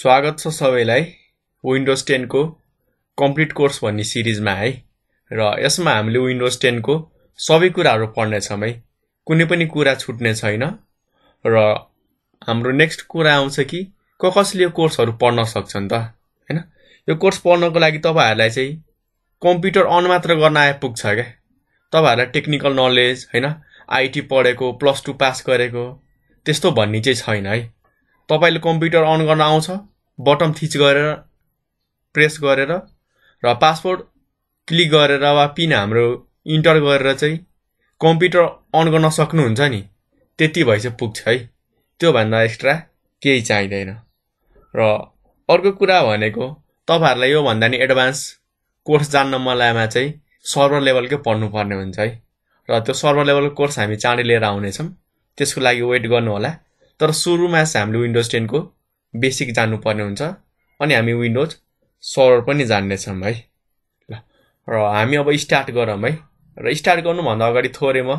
स्वागत छ सबैलाई विन्डोज टेनको कम्प्लिट कोर्स भन्ने सिरिजमा है र यसमा हामीले विन्डोज टेनको सबै कुराहरू पढ्नेछौँ है कुनै पनि कुरा छुट्ने छैन र हाम्रो नेक्स्ट कुरा आउँछ कि क कसले यो कोर्सहरू पढ्न सक्छन् त होइन यो कोर्स पढ्नको लागि तपाईँहरूलाई चाहिँ कम्प्युटर अन मात्र गर्न आइपुग्छ क्या तपाईँहरूलाई टेक्निकल नलेज होइन आइटी पढेको प्लस टू पास गरेको त्यस्तो भन्ने चाहिँ छैन है तपाईँले कम्प्युटर अन गर्न आउँछ बटन थिच गरेर प्रेस गरेर र पासपोर्ट क्लिक गरेर वा पिन हाम्रो इन्टर गरेर चाहिँ कम्प्युटर अन गर्न सक्नुहुन्छ नि त्यति भए चाहिँ पुग्छ है त्योभन्दा एक्स्ट्रा केही चाहिँदैन र अर्को कुरा भनेको तपाईँहरूलाई योभन्दा नि एडभान्स कोर्स जान्न लागेमा चाहिँ सर्भर लेभलकै पढ्नुपर्ने हुन्छ है र त्यो सर्भर लेभलको कोर्स हामी चाँडै लिएर आउनेछौँ त्यसको लागि वेट गर्नुहोला तर सुरुमा चाहिँ हामीले विन्डोज टेनको बेसिक जान्नुपर्ने हुन्छ अनि हामी विन्डोज सर्भर पनि जान्नेछौँ है ल र हामी अब स्टार्ट गरौँ है र स्टार्ट गर्नुभन्दा अगाडि थोरै म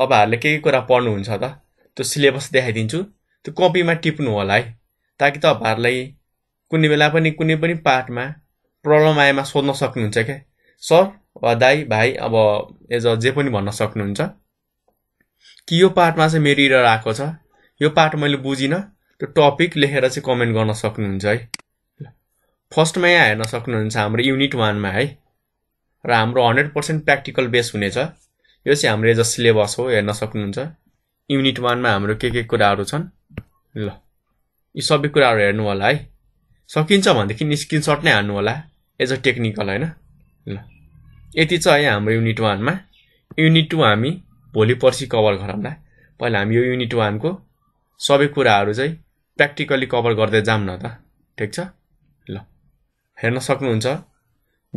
तपाईँहरूले केही कुरा पढ्नुहुन्छ त त्यो सिलेबस देखाइदिन्छु त्यो कपीमा टिप्नु होला है ताकि तपाईँहरूलाई कुनै बेला पनि कुनै पनि पार्टमा प्रब्लम आएमा सोध्न सक्नुहुन्छ क्या सर वा दाई भाइ अब एज अ जे पनि भन्न सक्नुहुन्छ कि यो पार्टमा चाहिँ मेरो इरर आएको छ यो पार्ट मैले बुझिनँ त्यो टपिक लेखेर चाहिँ कमेन्ट गर्न सक्नुहुन्छ है फर्स्टमा यहाँ हेर्न सक्नुहुन्छ हाम्रो युनिट वानमा है र हाम्रो हन्ड्रेड पर्सेन्ट प्र्याक्टिकल बेस हुनेछ यो चाहिँ हाम्रो एज अ सिलेबस हो हेर्न सक्नुहुन्छ युनिट वानमा हाम्रो के के कुराहरू छन् ल यी सबै कुराहरू हेर्नु होला है सकिन्छ भनेदेखि स्क्रिनसट नै हान्नु होला एज अ टेक्निकल होइन ल यति छ है हाम्रो युनिट वानमा युनिट टू हामी भोलि पर्सि कभर गरौँला पहिला हामी यो युनिट वानको सबै कुराहरू चाहिँ प्र्याक्टिकल्ली कभर गर्दै जाम न त ठिक छ ल हेर्न सक्नुहुन्छ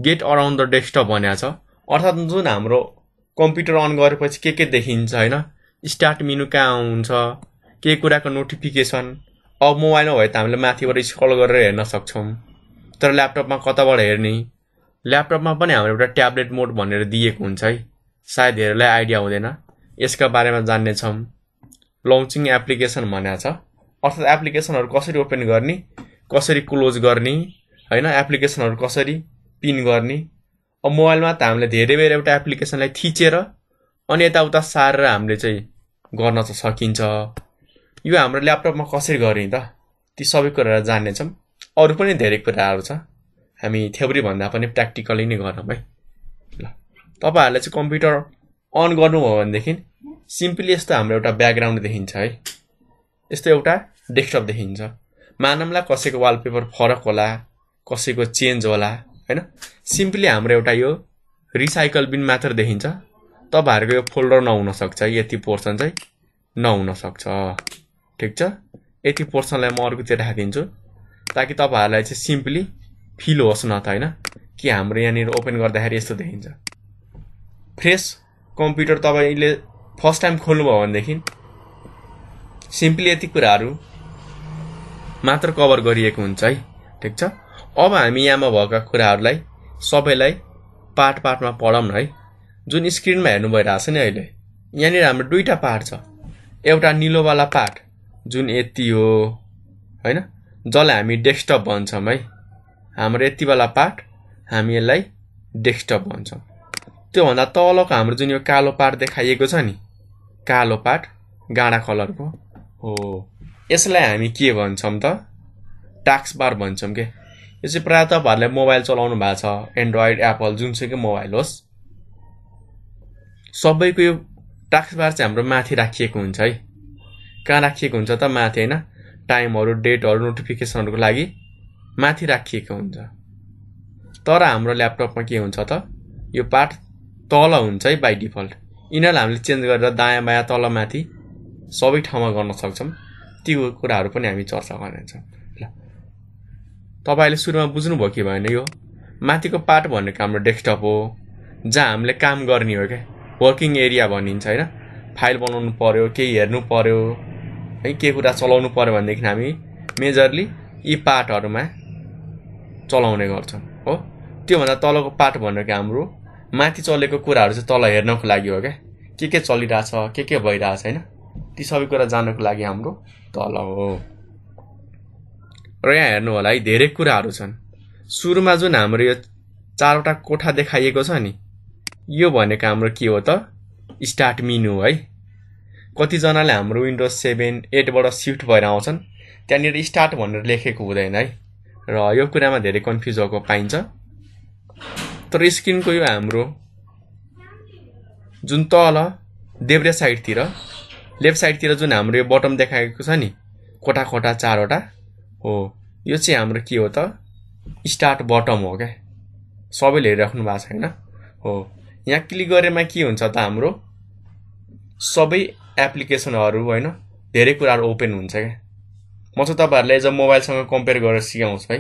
गेट अराउन्ड द डेस्कटप भनेको छ अर्थात् जुन हाम्रो कम्प्युटर अन गरेपछि के के देखिन्छ होइन स्टार्ट मिनु कहाँ हुन्छ के कुराको नोटिफिकेसन अब मोबाइलमा भए त हामीले माथिबाट स्क्रल गरेर हेर्न सक्छौँ तर ल्यापटपमा कताबाट हेर्ने ल्यापटपमा पनि हाम्रो एउटा ट्याब्लेट मोड भनेर दिएको हुन्छ है सायद हेर्नलाई आइडिया हुँदैन यसका बारेमा जान्नेछौँ लन्चिङ एप्लिकेसन भनेको छ अर्थात् एप्लिकेसनहरू कसरी ओपन गर्ने कसरी क्लोज गर्ने होइन एप्लिकेसनहरू कसरी पिन गर्ने अब मोबाइलमा त हामीले धेरै बेर एउटा एप्लिकेसनलाई थिचेर अनि यताउता सारेर हामीले चाहिँ गर्न त सकिन्छ यो हाम्रो ल्यापटपमा कसरी गर्ने त ती सबै कुराहरू जान्नेछौँ अरू पनि धेरै कुराहरू छ हामी थ्योरी भन्दा पनि प्र्याक्टिकली नै गरौँ है ल तपाईँहरूले चाहिँ कम्प्युटर अन गर्नुभयो भनेदेखि सिम्पली यस्तो हाम्रो एउटा ब्याकग्राउन्ड देखिन्छ है यस्तो एउटा डेस्कटप देखिन्छ मानवलाई कसैको वालपेपर फरक होला कसैको चेन्ज होला होइन सिम्पली हाम्रो एउटा यो रिसाइकल बिन मात्र देखिन्छ तपाईँहरूको यो फोल्डर नहुनसक्छ यति पोर्सन चाहिँ नहुनसक्छ ठिक छ यति पोर्सनलाई म अर्कोतिर राखिदिन्छु ताकि तपाईँहरूलाई चाहिँ सिम्पली फिल होस् न त होइन कि हाम्रो यहाँनिर ओपन गर्दाखेरि यस्तो देखिन्छ फ्रेस कम्प्युटर तपाईँले फर्स्ट टाइम खोल्नुभयो भनेदेखि सिम्पली यति कुराहरू मात्र कभर गरिएको हुन्छ है ठिक छ अब हामी यहाँमा भएका कुराहरूलाई सबैलाई पार्ट पार्टमा पढौँ न है जुन स्क्रिनमा हेर्नु भइरहेछ नि अहिले यहाँनिर हाम्रो दुईवटा पार्ट छ एउटा निलोवाला पार्ट जुन यति हो होइन जसलाई हामी डेस्कटप भन्छौँ है हाम्रो यतिवाला पार्ट हामी यसलाई डेस्कटप भन्छौँ त्योभन्दा तलको हाम्रो जुन यो कालो पार्ट देखाइएको छ नि कालो पाट गाँडा कलरको हो यसलाई हामी के भन्छौँ त टास्क बार भन्छौँ के यो चाहिँ प्रायः तपाईँहरूलाई मोबाइल चलाउनु भएको छ एन्ड्रोइड एप्पल जुन चाहिँ कि मोबाइल होस् सबैको यो टास्क बार चाहिँ हाम्रो माथि राखिएको हुन्छ है कहाँ राखिएको हुन्छ त माथि होइन टाइमहरू डेटहरू नोटिफिकेसनहरूको लागि माथि राखिएको हुन्छ तर हाम्रो ल्यापटपमा के हुन्छ त यो पार्ट तल हुन्छ है बाई डिफल्ट यिनीहरूलाई हामीले चेन्ज गरेर दायाँ बायाँ तलमाथि सबै ठाउँमा गर्न सक्छौँ ती कुराहरू पनि हामी चर्चा गर्नेछौँ ल तपाईँले सुरुमा बुझ्नुभयो कि भएन यो माथिको पार्ट भनेको हाम्रो डेस्कटप हो जहाँ हामीले काम गर्ने हो क्या वर्किङ एरिया भनिन्छ होइन फाइल बनाउनु पऱ्यो केही हेर्नु पऱ्यो है के कुरा चलाउनु पऱ्यो भनेदेखि हामी मेजरली यी पार्टहरूमा चलाउने गर्छौँ हो त्योभन्दा तलको पार्ट भनेको हाम्रो माथि चलेको कुराहरू चाहिँ तल हेर्नको लागि हो क्या के के चलिरहेछ के के भइरहेछ होइन ती सबै कुरा जान्नको लागि हाम्रो तल हो र यहाँ हेर्नु होला है धेरै कुराहरू छन् सुरुमा जुन हाम्रो यो चारवटा कोठा देखाइएको छ नि यो भनेको हाम्रो के हो त स्टार्ट मिनु है कतिजनाले हाम्रो विन्डोज सेभेन एटबाट सिफ्ट भएर आउँछन् त्यहाँनिर स्टार्ट भनेर लेखेको हुँदैन है र यो कुरामा धेरै कन्फ्युज भएको पाइन्छ तर स्किनको यो हाम्रो जुन तल देब्रे साइडतिर लेफ्ट साइडतिर जुन हाम्रो यो बटम देखाएको छ नि कोटा खोटा चारवटा हो यो चाहिँ हाम्रो के हो त स्टार्ट बटम हो क्या सबैले हेरिराख्नु भएको छ होइन हो यहाँ क्लिक गरेमा के हुन्छ त हाम्रो सबै एप्लिकेसनहरू होइन धेरै कुराहरू ओपन हुन्छ क्या म चाहिँ तपाईँहरूलाई एज अ मोबाइलसँग कम्पेयर गरेर सिकाउँछु है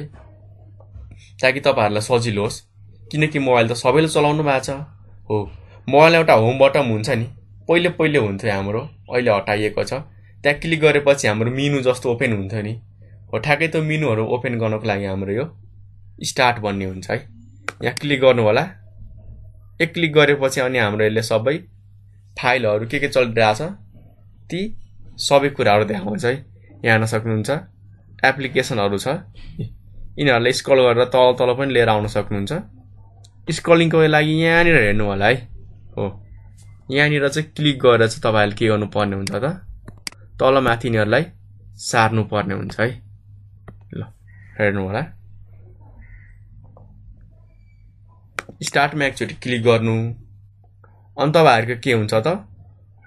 ताकि तपाईँहरूलाई सजिलो होस् किनकि मोबाइल त सबैले चलाउनु भएको छ हो मोबाइल एउटा होम बटम हुन्छ नि पहिले पहिले हुन्थ्यो हाम्रो अहिले हटाइएको छ त्यहाँ क्लिक गरेपछि हाम्रो मिनु जस्तो ओपन हुन्थ्यो नि हो ठ्याक्कै त्यो मिनुहरू ओपन गर्नको लागि हाम्रो यो स्टार्ट भन्ने हुन्छ है यहाँ क्लिक गर्नु होला एक क्लिक गरेपछि अनि हाम्रो यसले सबै फाइलहरू के के चलिरहेछ ती सबै कुराहरू देखाउँछ है यहाँ हेर्न सक्नुहुन्छ एप्लिकेसनहरू छ यिनीहरूलाई स्कल गरेर तल तल पनि लिएर आउन सक्नुहुन्छ स्कलिङको लागि यहाँनिर हेर्नु होला है हो यहाँनिर चाहिँ क्लिक गरेर चाहिँ तपाईँहरूले के गर्नुपर्ने हुन्छ त तलमाथि सार्नु पर्ने हुन्छ है ल हेर्नु होला स्टार्टमा एकचोटि क्लिक गर्नु अनि तपाईँहरूको के हुन्छ त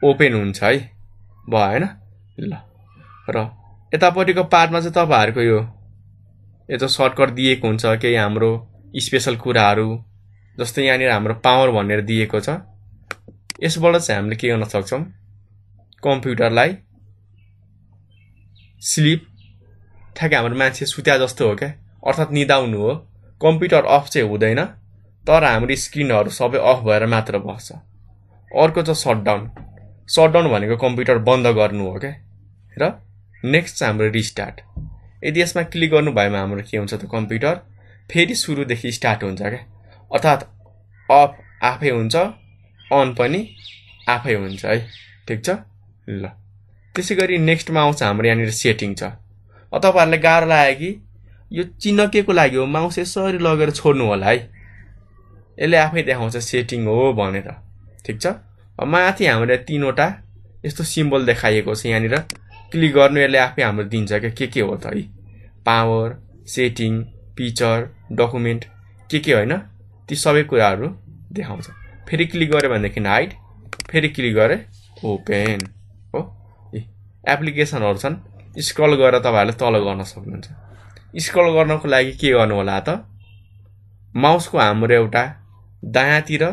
ओपन हुन्छ है भयो भएन ल र यतापट्टिको पार्टमा चाहिँ तपाईँहरूको यो यता सर्टकट दिएको हुन्छ केही हाम्रो स्पेसल कुराहरू जस्तै यहाँनिर हाम्रो पावर भनेर दिएको छ यसबाट चाहिँ हामीले के गर्न सक्छौँ कम्प्युटरलाई स्लिप ठ्याक्कै हाम्रो मान्छे सुत्या जस्तो हो क्या अर्थात् निदाउनु हो कम्प्युटर अफ चाहिँ हुँदैन तर हाम्रो स्क्रिनहरू सबै अफ भएर मात्र बस्छ अर्को छ सटडाउन सटडाउन भनेको कम्प्युटर बन्द गर्नु हो क्या र नेक्स्ट चाहिँ हाम्रो रिस्टार्ट यदि यसमा क्लिक भने हाम्रो के हुन्छ त कम्प्युटर फेरि सुरुदेखि स्टार्ट हुन्छ क्या अर्थात् अफ आफै हुन्छ अन पनि आफै हुन्छ है ठिक छ ल त्यसै गरी नेक्स्टमा आउँछ हाम्रो यहाँनिर सेटिङ छ तपाईँहरूलाई गाह्रो लाग्यो कि यो चिन्ह के को लागि हो माउस यसरी लगेर छोड्नु होला है यसले आफै देखाउँछ सेटिङ हो भनेर ठिक छ माथि हाम्रो तिनवटा यस्तो सिम्बल देखाइएको छ यहाँनिर क्लिक गर्नु यसले आफै हाम्रो दिन्छ क्या के के हो त है पावर सेटिङ पिक्चर डकुमेन्ट के के होइन ती सबै कुराहरू देखाउँछ फेरि क्लिक गऱ्यो भनेदेखि हाइट फेरि क्लिक गरेँ ओपेन हो ए एप्लिकेसनहरू छन् स्क्रल गरेर तपाईँहरूले तल गर्न सक्नुहुन्छ स्क्रल गर्नको लागि के गर्नु होला त माउसको हाम्रो एउटा दायाँतिर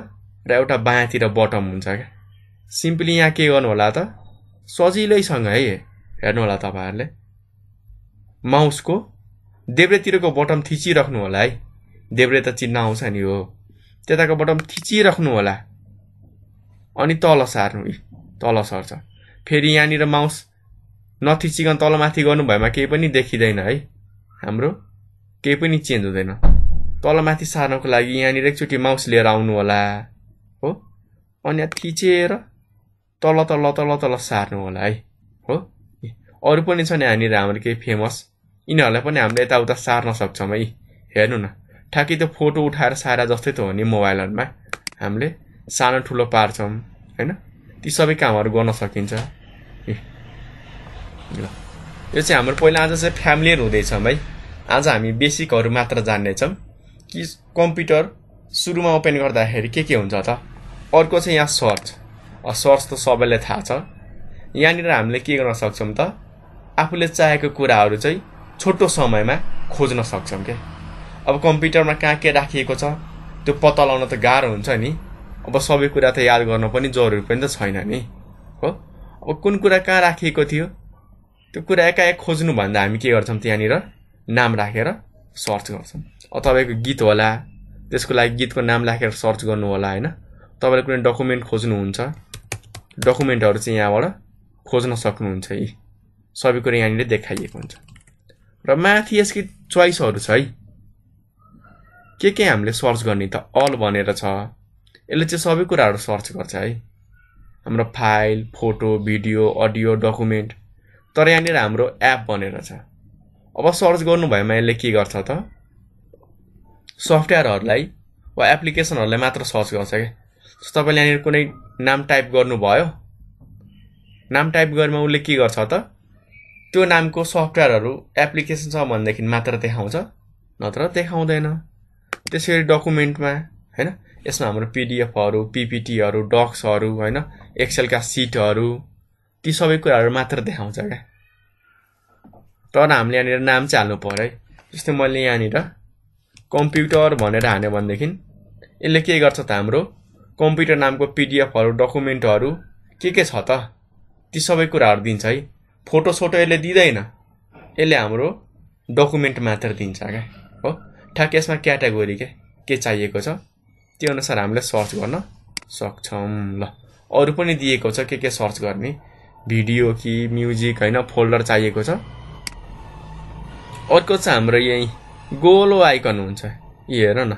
र एउटा बायाँतिर बटम हुन्छ क्या सिम्पली यहाँ के गर्नु होला त सजिलैसँग है हेर्नु होला तपाईँहरूले माउसको देब्रेतिरको बटम थिचिराख्नु होला है देब्रे त चिन्न आउँछ नि हो त्यताको बटम थिचिराख्नु होला अनि तल सार्नु तल सर्छ फेरि यहाँनिर माउस नथिचिकन तलमाथि भएमा केही पनि देखिँदैन है हाम्रो केही पनि चेन्ज हुँदैन तल माथि सार्नको लागि यहाँनिर एकचोटि माउस लिएर आउनु होला हो अनि थिचेर तल तल तल तल सार्नु होला है हो अरू पनि छ नि यहाँनिर हाम्रो केही फेमस यिनीहरूलाई पनि हामीले यताउता सार्न सक्छौँ है हेर्नु न ठ्याक्कै त्यो फोटो उठाएर सारा जस्तै त हो नि मोबाइलहरूमा हामीले सानो ठुलो पार्छौँ होइन ती सबै कामहरू गर्न सकिन्छ ल यो चाहिँ हाम्रो पहिला आज चाहिँ फ्यामिलीहरू हुँदैछौँ है आज हामी बेसिकहरू मात्र जान्नेछौँ कि कम्प्युटर सुरुमा ओपन गर्दाखेरि के के हुन्छ त अर्को चाहिँ यहाँ सर्च सर्च त सबैलाई थाहा छ यहाँनिर हामीले के गर्न सक्छौँ त आफूले चाहेको कुराहरू चाहिँ छोटो समयमा खोज्न सक्छौँ क्या अब कम्प्युटरमा कहाँ के राखिएको छ त्यो पत्ता लगाउन त गाह्रो हुन्छ नि अब सबै कुरा त याद गर्न पनि जरुरी पनि त छैन नि हो अब कुन कुरा कहाँ राखिएको थियो त्यो कुरा एकाएक खोज्नुभन्दा हामी के गर्छौँ त्यहाँनिर नाम राखेर सर्च गर्छौँ अब तपाईँको गीत होला त्यसको लागि गीतको नाम राखेर सर्च गर्नु होला होइन तपाईँले कुनै डकुमेन्ट खोज्नुहुन्छ डकुमेन्टहरू चाहिँ यहाँबाट खोज्न सक्नुहुन्छ है सबै कुरा यहाँनिर देखाइएको हुन्छ र माथि यसकै चोइसहरू छ है के के हामीले सर्च गर्ने त अल भनेर छ यसले चाहिँ सबै कुराहरू सर्च गर्छ है हाम्रो file photo video audio document तर यहाँनिर हाम्रो एप भनेर छ अब सर्च गर्नुभएमा यसले के गर्छ त सफ्टवेयरहरूलाई वा एप्लिकेसनहरूलाई मात्र सर्च गर्छ क्या जस्तो तपाईँले यहाँनिर कुनै नाम टाइप गर्नुभयो नाम टाइप गरेमा उसले के गर्छ त त्यो नामको सफ्टवेयरहरू एप्लिकेसन छ भनेदेखि मात्र देखाउँछ नत्र देखाउँदैन त्यसै गरी डकुमेन्टमा होइन यसमा हाम्रो पिडिएफहरू पिपिटीहरू डक्सहरू होइन एक्सेलका सिटहरू ती सबै कुराहरू मात्र देखाउँछ क्या तर हामीले यहाँनिर नाम चाहिँ हाल्नु पऱ्यो है जस्तै मैले यहाँनिर कम्प्युटर भनेर हान्यो भनेदेखि यसले के गर्छ त हाम्रो कम्प्युटर नामको पिडिएफहरू डकुमेन्टहरू के के छ त ती सबै कुराहरू दिन्छ है फोटोसोटो यसले दिँदैन यसले हाम्रो डकुमेन्ट मात्र दिन्छ क्या हो ठ्याक्कै यसमा क्याटेगोरी के के चाहिएको छ त्यो अनुसार हामीले सर्च गर्न सक्छौँ ल अरू पनि दिएको छ के के सर्च गर्ने भिडियो कि म्युजिक होइन फोल्डर चाहिएको छ अर्को चाहिँ हाम्रो यहीँ गोलो आइकन हुन्छ यी हेर न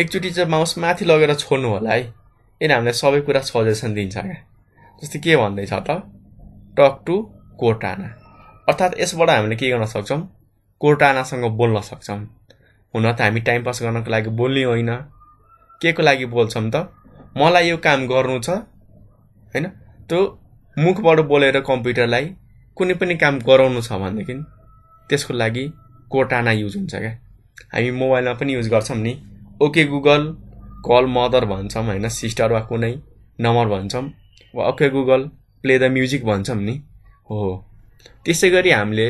एकचोटि चाहिँ माउस माथि लगेर छोड्नु होला है यसले हामीलाई सबै कुरा सजेसन दिन्छ क्या जस्तै के भन्दैछ त टक टु कोटाना अर्थात् यसबाट हामीले के गर्न सक्छौँ कोटानासँग बोल्न सक्छौँ हुन त हामी टाइम पास गर्नको लागि बोल्ने होइन के को लागि बोल्छौँ त मलाई यो काम गर्नु छ होइन त्यो मुखबाट बोलेर कम्प्युटरलाई कुनै पनि काम गराउनु छ भनेदेखि त्यसको लागि कोटाना युज हुन्छ क्या हामी मोबाइलमा पनि युज गर्छौँ नि ओके गुगल कल मदर भन्छौँ होइन सिस्टर वा कुनै नम्बर भन्छौँ वा okay Google play the music भन्छौँ नि हो त्यसै गरी हामीले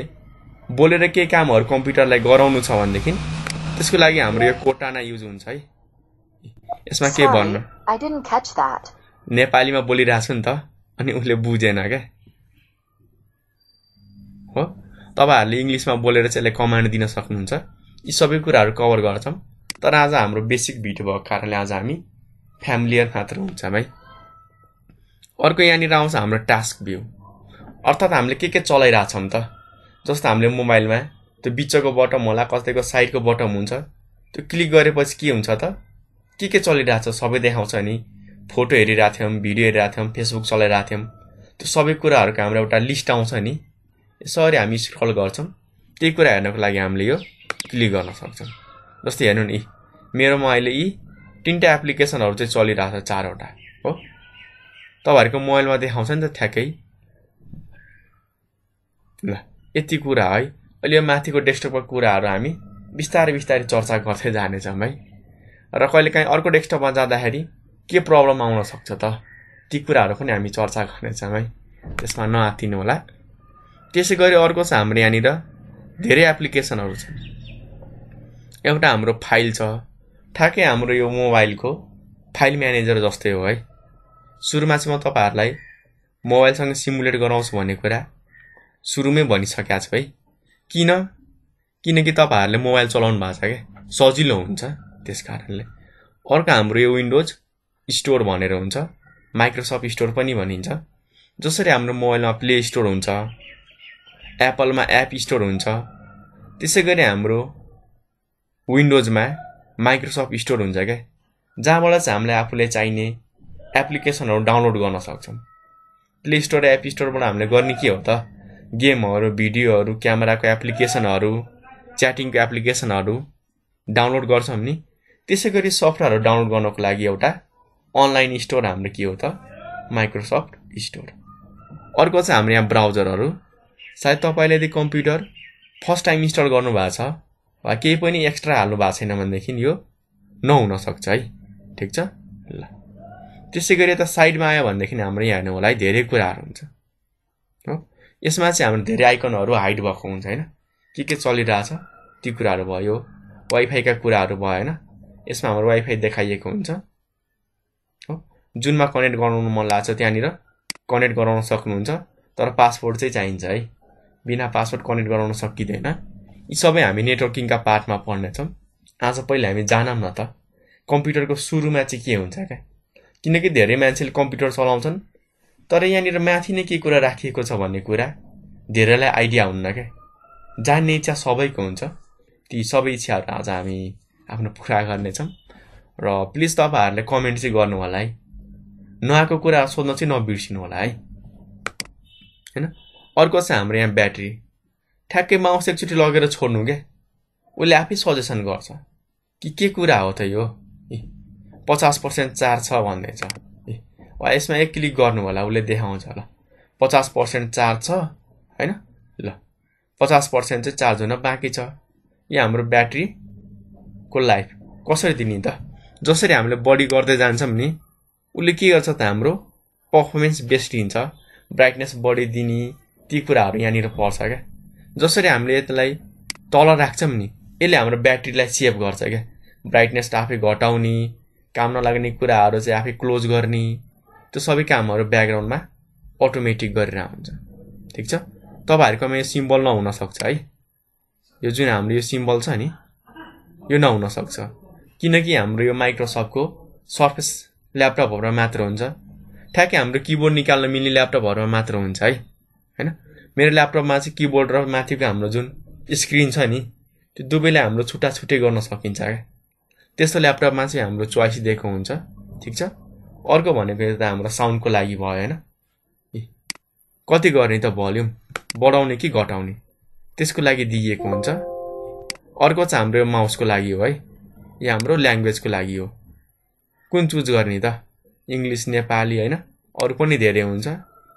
बोलेर केही कामहरू कम्प्युटरलाई गराउनु छ भनेदेखि त्यसको लागि हाम्रो यो कोटाना युज हुन्छ है यसमा के भन्नु नेपालीमा बोलिरहेको छु नि त अनि उसले बुझेन क्या हो तपाईँहरूले इङ्ग्लिसमा बोलेर चाहिँ यसलाई कमान्ड दिन सक्नुहुन्छ यी सबै कुराहरू कभर गर्छौँ तर आज हाम्रो बेसिक भिडियो भएको कारणले आज हामी फ्यामिलियर मात्र हुन्छौँ है अर्को यहाँनिर आउँछ हाम्रो टास्क भ्यू अर्थात् हामीले के के चलाइरहेछौँ त जस्तो हामीले मोबाइलमा त्यो बिचको बटम होला कतैको साइडको बटम हुन्छ त्यो क्लिक गरेपछि के हुन्छ त के के चलिरहेको छ सबै देखाउँछ नि फोटो हेरिरहेको थियौँ भिडियो हेरिरहेको थियौँ फेसबुक चलाइरहेको थियौँ त्यो सबै कुराहरूको हाम्रो एउटा लिस्ट आउँछ नि यसरी हामी स्क्रल गर्छौँ त्यही कुरा हेर्नको लागि हामीले यो क्लिक गर्न सक्छौँ जस्तै हेर्नु नि मेरोमा अहिले यी तिनवटा एप्लिकेसनहरू चाहिँ चलिरहेको छ चारवटा हो तपाईँहरूको मोबाइलमा देखाउँछ नि त ठ्याक्कै ल यति कुरा है अहिले यो माथिको डेस्कटपको कुराहरू हामी बिस्तारै बिस्तारै चर्चा गर्दै जानेछौँ है र कहिले कहिलेकाहीँ अर्को डेस्कटपमा जाँदाखेरि के प्रब्लम आउन सक्छ त ती कुराहरू पनि हामी चर्चा गर्नेछौँ है त्यसमा नआतिनु होला त्यसै गरी अर्को छ हाम्रो यहाँनिर धेरै एप्लिकेसनहरू छन् एउटा हाम्रो फाइल छ ठ्याक्कै हाम्रो यो मोबाइलको फाइल म्यानेजर जस्तै हो है सुरुमा चाहिँ म तपाईँहरूलाई मोबाइलसँग सिमुलेट गराउँछु भन्ने कुरा सुरुमै भनिसकेको छु है किन किनकि तपाईँहरूले मोबाइल चलाउनु भएको छ क्या सजिलो हुन्छ त्यस कारणले अर्को हाम्रो यो विन्डोज स्टोर भनेर हुन्छ माइक्रोसफ्ट स्टोर पनि भनिन्छ जसरी हाम्रो मोबाइलमा प्ले स्टोर हुन्छ एप्पलमा एप स्टोर हुन्छ त्यसै गरी हाम्रो विन्डोजमा माइक्रोसफ्ट स्टोर हुन्छ क्या जहाँबाट चाहिँ हामीलाई आफूले चाहिने एप्लिकेसनहरू डाउनलोड गर्न सक्छौँ प्ले स्टोर एप स्टोरबाट हामीले गर्ने के हो त गेमहरू भिडियोहरू क्यामेराको एप्लिकेसनहरू च्याटिङको एप्लिकेसनहरू डाउनलोड गर्छौँ नि त्यसै गरी सफ्टवेयरहरू डाउनलोड गर्नको लागि एउटा अनलाइन स्टोर हाम्रो के हो त माइक्रोसफ्ट स्टोर अर्को चाहिँ हाम्रो यहाँ ब्राउजरहरू सायद तपाईँले यदि कम्प्युटर फर्स्ट टाइम इन्स्टल गर्नुभएको छ वा केही पनि एक्स्ट्रा हाल्नु भएको छैन भनेदेखि यो नहुनसक्छ है ठिक छ ल त्यसै गरी यता साइडमा आयो भनेदेखि हाम्रो यहाँ हेर्नु होला है धेरै कुराहरू हुन्छ यसमा चाहिँ हाम्रो धेरै आइकनहरू हाइड भएको हुन्छ होइन के के चलिरहेछ ती कुराहरू भयो वाइफाईका कुराहरू भयो होइन यसमा हाम्रो वाइफाई देखाइएको हुन्छ हो जुनमा कनेक्ट गराउनु मन लाग्छ त्यहाँनिर कनेक्ट गराउन सक्नुहुन्छ तर पासवर्ड चाहिँ चाहिन्छ है बिना पासवर्ड कनेक्ट गराउन सकिँदैन यी सबै हामी नेटवर्किङका पार्टमा पढ्नेछौँ आज पहिले हामी जानौँ न त कम्प्युटरको सुरुमा चाहिँ के हुन्छ क्या किनकि धेरै मान्छेले कम्प्युटर चलाउँछन् तर यहाँनिर माथि नै के कुरा राखिएको छ भन्ने कुरा धेरैलाई आइडिया हुन्न क्या जान्ने इच्छा सबैको हुन्छ ती सबै इच्छाहरू आज हामी आफ्नो पुरा गर्नेछौँ र प्लिज तपाईँहरूले कमेन्ट चाहिँ गर्नु होला है नआएको कुरा सोध्न चाहिँ नबिर्सिनु होला है होइन अर्को छ हाम्रो यहाँ ब्याट्री ठ्याक्कै माउस एकचोटि लगेर छोड्नु क्या उसले आफै सजेसन गर्छ कि के कुरा हो त यो पचास पर्सेन्ट चार्ज छ भन्दैछ वा यसमा एक क्लिक गर्नु होला उसले देखाउँछ ल पचास पर्सेन्ट चार्ज छ होइन ल पचास पर्सेन्ट चाहिँ चार्ज हुन बाँकी छ यो हाम्रो ब्याट्रीको लाइफ कसरी दिने त जसरी हामीले बडी गर्दै जान्छौँ नि उसले के गर्छ त हाम्रो पर्फर्मेन्स बेस्ट दिन्छ ब्राइटनेस बढी दिने ती कुराहरू यहाँनिर पर्छ क्या जसरी हामीले यसलाई तल राख्छौँ नि यसले हाम्रो ब्याट्रीलाई सेभ गर्छ क्या ब्राइटनेस आफै घटाउने काम नलाग्ने कुराहरू चाहिँ आफै क्लोज गर्ने त्यो सबै कामहरू ब्याकग्राउन्डमा अटोमेटिक गरेर हुन्छ ठिक छ तपाईँहरूकोमा यो सिम्बल नहुनसक्छ है यो जुन हाम्रो यो सिम्बल छ नि यो नहुनसक्छ किनकि हाम्रो यो माइक्रोसफ्टको सर्फेस ल्यापटपहरूमा मात्र हुन्छ ठ्याक्कै हाम्रो किबोर्ड निकाल्न मिल्ने ल्यापटपहरूमा मात्र हुन्छ है होइन मेरो ल्यापटपमा चाहिँ किबोर्ड र माथिको हाम्रो जुन स्क्रिन छ नि त्यो दुवैलाई हाम्रो छुट्टा छुट्टै गर्न सकिन्छ क्या त्यस्तो ल्यापटपमा चाहिँ हाम्रो चोइस दिएको हुन्छ ठिक छ अर्को भनेको यो हाम्रो साउन्डको लागि भयो होइन कति गर्ने त भल्युम बढाउने कि घटाउने त्यसको लागि दिइएको हुन्छ अर्को चाहिँ हाम्रो माउसको लागि हो है यो हाम्रो ल्याङ्ग्वेजको लागि हो कुन चुज गर्ने त इङ्ग्लिस नेपाली होइन अरू पनि धेरै हुन्छ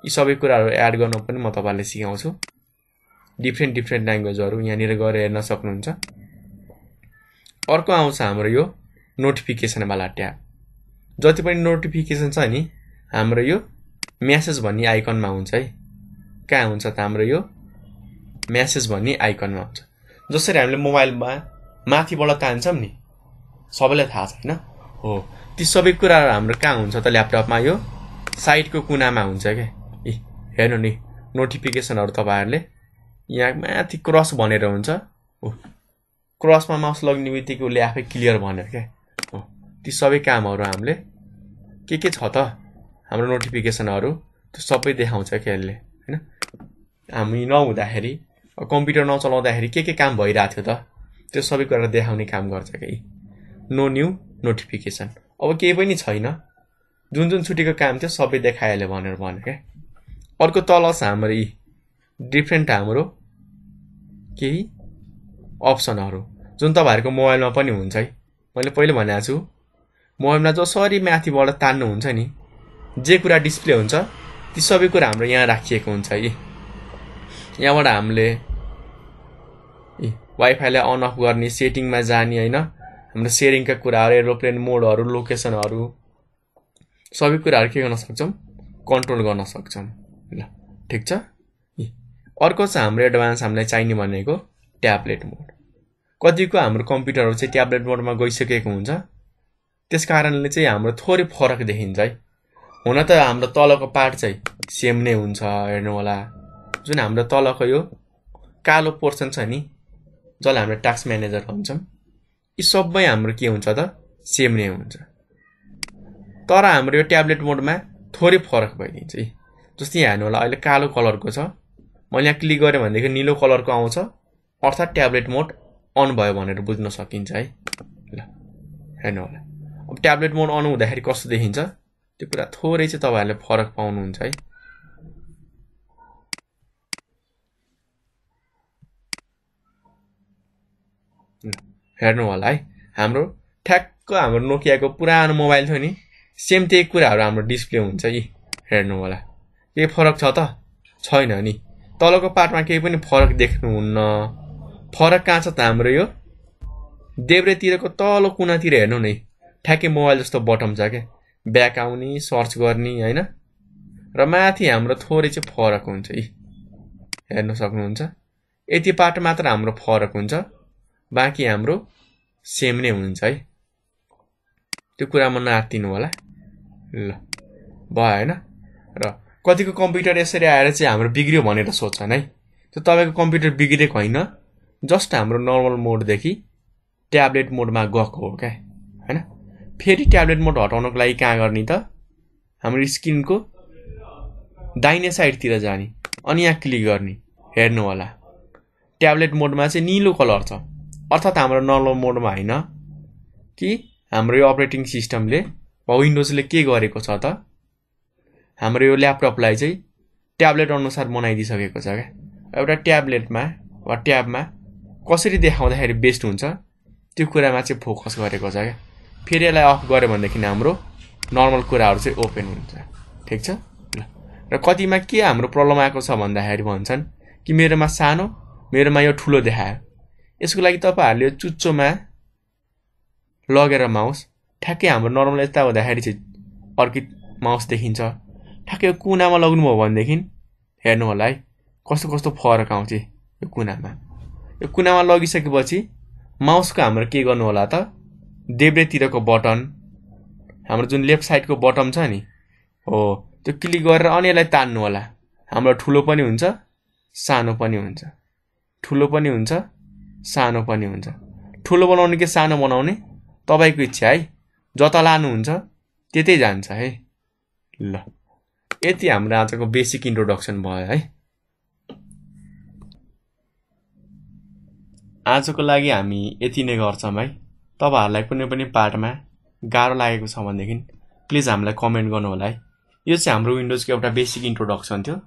यी सबै कुराहरू एड गर्नु पनि म तपाईँलाई सिकाउँछु डिफ्रेन्ट डिफ्रेन्ट ल्याङ्ग्वेजहरू यहाँनिर गएर हेर्न सक्नुहुन्छ अर्को आउँछ हाम्रो यो नोटिफिकेसनवाला ट्याब जति पनि नोटिफिकेसन छ नि हाम्रो यो म्यासेज भन्ने आइकनमा हुन्छ है कहाँ हुन्छ त हाम्रो यो म्यासेज भन्ने आइकनमा हुन्छ जसरी हामीले मोबाइलमा माथिबाट तान्छौँ नि सबैलाई थाहा छ होइन हो ती सबै कुराहरू हाम्रो कहाँ हुन्छ त ल्यापटपमा यो साइडको कुनामा हुन्छ क्या ए हेर्नु नि नोटिफिकेसनहरू तपाईँहरूले यहाँ माथि क्रस भनेर हुन्छ हो क्रसमा माउस लग्ने बित्तिकै उसले आफै क्लियर भनेर क्या हो ती सबै कामहरू हामीले के के छ त हाम्रो नोटिफिकेसनहरू त्यो सबै देखाउँछ यसले होइन हामी नहुँदाखेरि कम्प्युटर नचलाउँदाखेरि के के काम भइरहेको थियो त त्यो सबै कुरा देखाउने काम गर्छ कि नो न्यू नोटिफिकेसन अब केही पनि छैन जुन जुन छुट्टीको काम थियो सबै देखाइहाल्यो भनेर भने क्या अर्को तल छ हाम्रो यी डिफ्रेन्ट हाम्रो केही अप्सनहरू जुन तपाईँहरूको मोबाइलमा पनि हुन्छ है मैले पहिले भनेको छु मोबाइलमा जसरी माथिबाट तान्नु हुन्छ नि जे कुरा डिस्प्ले हुन्छ ती सबै कुरा हाम्रो यहाँ राखिएको हुन्छ कि यहाँबाट हामीले ए वाइफाईलाई अन अफ गर्ने सेटिङमा जाने होइन हाम्रो सेयरिङका कुराहरू एरोप्लेन मोडहरू लोकेसनहरू सबै कुराहरू के गर्न सक्छौँ कन्ट्रोल गर्न सक्छौँ ल ठिक छ ए अर्को छ हाम्रो एडभान्स हामीलाई चाहिने भनेको ट्याब्लेट मोड कतिको हाम्रो कम्प्युटरहरू चाहिँ ट्याब्लेट मोडमा गइसकेको हुन्छ त्यस कारणले चाहिँ हाम्रो थोरै फरक देखिन्छ है हुन त हाम्रो तलको पार्ट चाहिँ सेम नै हुन्छ हेर्नु होला जुन हाम्रो तलको यो कालो पोर्सन छ नि जसलाई हाम्रो टास्क म्यानेजर भन्छौँ यी सबै हाम्रो के हुन्छ त सेम नै हुन्छ तर हाम्रो यो ट्याब्लेट मोडमा थोरै फरक भइदिन्छ है जस्तै यहाँ हेर्नु होला अहिले कालो कलरको छ मैले यहाँ क्लिक गरेँ भनेदेखि निलो कलरको आउँछ अर्थात् ट्याब्लेट मोड अन भयो भनेर बुझ्न सकिन्छ है ल हेर्नु होला अब ट्याब्लेट मोड अन हुँदाखेरि कस्तो देखिन्छ त्यो कुरा थोरै चाहिँ तपाईँहरूले फरक पाउनुहुन्छ है हेर्नु होला है हाम्रो ठ्याक्क हाम्रो नोकियाको पुरानो मोबाइल थियो नि सेम त्यही कुराहरू हाम्रो डिस्प्ले हुन्छ कि हेर्नु होला केही फरक छ त छैन नि तलको पार्टमा केही पनि फरक देख्नुहुन्न फरक कहाँ छ त हाम्रो यो देब्रेतिरको तल कुनातिर हेर्नु नै ठ्याक्कै मोबाइल जस्तो बटम छ क्या ब्याक आउने सर्च गर्ने होइन र माथि हाम्रो थोरै चाहिँ फरक हुन्छ यी हेर्न सक्नुहुन्छ यति पार्ट मात्र हाम्रो फरक हुन्छ बाँकी हाम्रो सेम नै हुन्छ है त्यो कुरामा नातिनु होला ल भयो होइन र कतिको कम्प्युटर यसरी आएर चाहिँ हाम्रो बिग्रियो भनेर सोध्छन् है त्यो तपाईँको कम्प्युटर बिग्रेको होइन जस्ट हाम्रो नर्मल मोडदेखि ट्याब्लेट मोडमा गएको हो क्या फेरि ट्याब्लेट मोड हटाउनको लागि कहाँ गर्ने त हाम्रो स्क्रिनको दाहिने साइडतिर जाने अनि यहाँ क्लिक गर्ने हेर्नु होला ट्याब्लेट मोडमा चाहिँ निलो कलर छ अर्थात् हाम्रो नलो मोडमा होइन कि हाम्रो यो अपरेटिङ सिस्टमले वा विन्डोजले के गरेको छ त हाम्रो यो ल्यापटपलाई चाहिँ ट्याब्लेट अनुसार बनाइदिइसकेको छ क्या एउटा ट्याब्लेटमा वा ट्याबमा कसरी देखाउँदाखेरि बेस्ट हुन्छ त्यो कुरामा चाहिँ फोकस गरेको छ क्या फेरि यसलाई अफ गऱ्यो भनेदेखि हाम्रो नर्मल कुराहरू चाहिँ ओपन हुन्छ ठिक छ ल र कतिमा के हाम्रो प्रब्लम आएको छ भन्दाखेरि भन्छन् कि मेरोमा सानो मेरोमा यो ठुलो देखायो यसको लागि तपाईँहरूले चुच्चोमा लगेर माउस ठ्याक्कै हाम्रो नर्मल यता हुँदाखेरि चाहिँ अर्किड माउस देखिन्छ ठ्याक्कै यो कुनामा लग्नुभयो भनेदेखि हेर्नु होला है कस्तो कस्तो फरक आउँछ यो कुनामा यो कुनामा लगिसकेपछि माउसको हाम्रो के गर्नु होला त देब्रेतिरको बटन हाम्रो जुन लेफ्ट साइडको बटन छ नि हो त्यो क्लिक गरेर अनि यसलाई तान्नु होला हाम्रो ठुलो पनि हुन्छ सानो पनि हुन्छ ठुलो पनि हुन्छ सानो पनि हुन्छ ठुलो बनाउने कि सानो बनाउने तपाईँको इच्छा है जता लानुहुन्छ त्यतै जान्छ है ल यति हाम्रो आजको बेसिक इन्ट्रोडक्सन भयो है आजको लागि हामी यति नै गर्छौँ है तपाईँहरूलाई कुनै पनि पार्टमा गाह्रो लागेको छ भनेदेखि प्लिज हामीलाई कमेन्ट गर्नु होला है यो चाहिँ हाम्रो विन्डोजको एउटा बेसिक इन्ट्रोडक्सन थियो